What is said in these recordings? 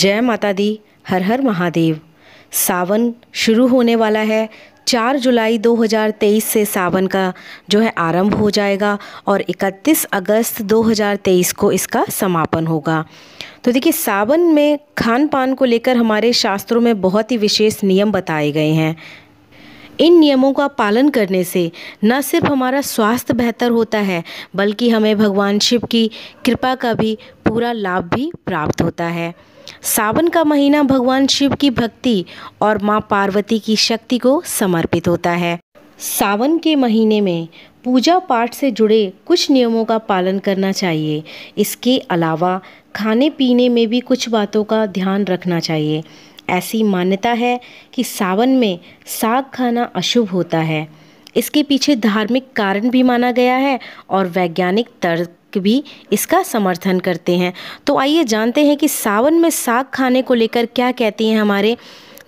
जय माता दी हर हर महादेव सावन शुरू होने वाला है चार जुलाई 2023 से सावन का जो है आरंभ हो जाएगा और 31 अगस्त 2023 को इसका समापन होगा तो देखिए सावन में खान पान को लेकर हमारे शास्त्रों में बहुत ही विशेष नियम बताए गए हैं इन नियमों का पालन करने से न सिर्फ हमारा स्वास्थ्य बेहतर होता है बल्कि हमें भगवान शिव की कृपा का भी पूरा लाभ भी प्राप्त होता है सावन का महीना भगवान शिव की भक्ति और माँ पार्वती की शक्ति को समर्पित होता है सावन के महीने में पूजा पाठ से जुड़े कुछ नियमों का पालन करना चाहिए इसके अलावा खाने पीने में भी कुछ बातों का ध्यान रखना चाहिए ऐसी मान्यता है कि सावन में साग खाना अशुभ होता है इसके पीछे धार्मिक कारण भी माना गया है और वैज्ञानिक तर्क भी इसका समर्थन करते हैं तो आइए जानते हैं कि सावन में साग खाने को लेकर क्या कहती हैं हमारे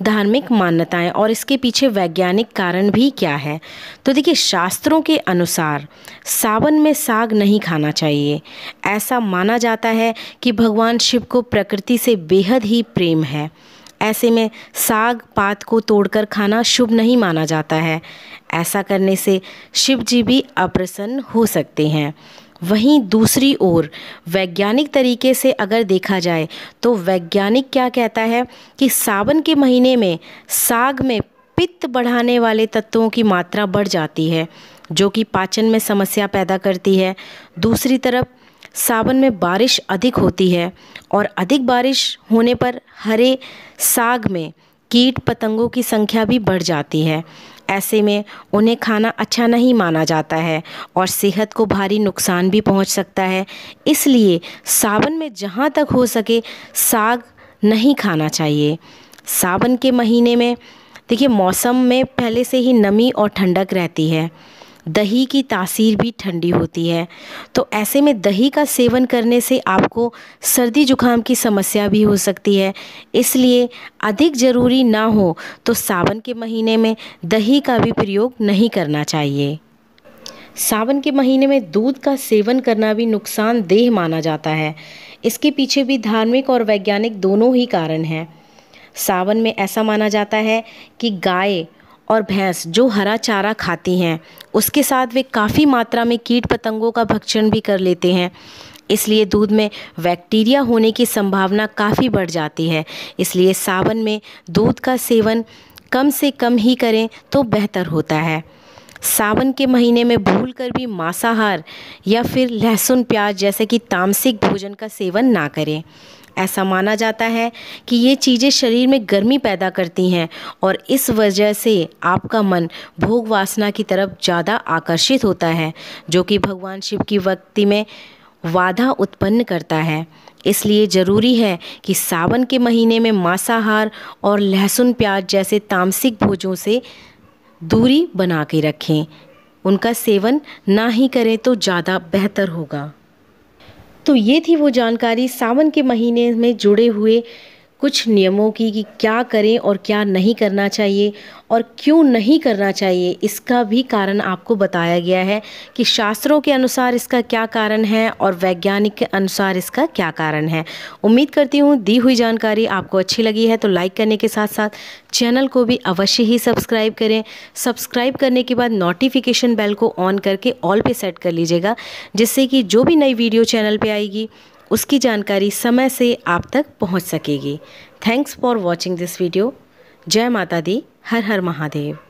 धार्मिक मान्यताएं और इसके पीछे वैज्ञानिक कारण भी क्या है तो देखिए शास्त्रों के अनुसार सावन में साग नहीं खाना चाहिए ऐसा माना जाता है कि भगवान शिव को प्रकृति से बेहद ही प्रेम है ऐसे में साग पात को तोड़कर खाना शुभ नहीं माना जाता है ऐसा करने से शिव जी भी अप्रसन्न हो सकते हैं वहीं दूसरी ओर वैज्ञानिक तरीके से अगर देखा जाए तो वैज्ञानिक क्या कहता है कि सावन के महीने में साग में पित्त बढ़ाने वाले तत्वों की मात्रा बढ़ जाती है जो कि पाचन में समस्या पैदा करती है दूसरी तरफ सावन में बारिश अधिक होती है और अधिक बारिश होने पर हरे साग में कीट पतंगों की संख्या भी बढ़ जाती है ऐसे में उन्हें खाना अच्छा नहीं माना जाता है और सेहत को भारी नुकसान भी पहुंच सकता है इसलिए सावन में जहाँ तक हो सके साग नहीं खाना चाहिए सावन के महीने में देखिए मौसम में पहले से ही नमी और ठंडक रहती है दही की तासीर भी ठंडी होती है तो ऐसे में दही का सेवन करने से आपको सर्दी जुकाम की समस्या भी हो सकती है इसलिए अधिक ज़रूरी ना हो तो सावन के महीने में दही का भी प्रयोग नहीं करना चाहिए सावन के महीने में दूध का सेवन करना भी नुकसानदेह माना जाता है इसके पीछे भी धार्मिक और वैज्ञानिक दोनों ही कारण हैं सावन में ऐसा माना जाता है कि गाय और भैंस जो हरा चारा खाती हैं उसके साथ वे काफ़ी मात्रा में कीट पतंगों का भक्षण भी कर लेते हैं इसलिए दूध में बैक्टीरिया होने की संभावना काफ़ी बढ़ जाती है इसलिए सावन में दूध का सेवन कम से कम ही करें तो बेहतर होता है सावन के महीने में भूल कर भी मांसाहार या फिर लहसुन प्याज जैसे कि तामसिक भोजन का सेवन ना करें ऐसा माना जाता है कि ये चीज़ें शरीर में गर्मी पैदा करती हैं और इस वजह से आपका मन भोग वासना की तरफ ज़्यादा आकर्षित होता है जो कि भगवान शिव की भक्ति में वाधा उत्पन्न करता है इसलिए ज़रूरी है कि सावन के महीने में मांसाहार और लहसुन प्याज जैसे तामसिक भोजों से दूरी बना के रखें उनका सेवन ना ही करें तो ज़्यादा बेहतर होगा तो ये थी वो जानकारी सावन के महीने में जुड़े हुए कुछ नियमों की कि क्या करें और क्या नहीं करना चाहिए और क्यों नहीं करना चाहिए इसका भी कारण आपको बताया गया है कि शास्त्रों के अनुसार इसका क्या कारण है और वैज्ञानिक के अनुसार इसका क्या कारण है उम्मीद करती हूँ दी हुई जानकारी आपको अच्छी लगी है तो लाइक करने के साथ साथ चैनल को भी अवश्य ही सब्सक्राइब करें सब्सक्राइब करने के बाद नोटिफिकेशन बेल को ऑन करके ऑल पे सेट कर लीजिएगा जिससे कि जो भी नई वीडियो चैनल पर आएगी उसकी जानकारी समय से आप तक पहुंच सकेगी thanks for watching this video जय माता दी हर हर महादेव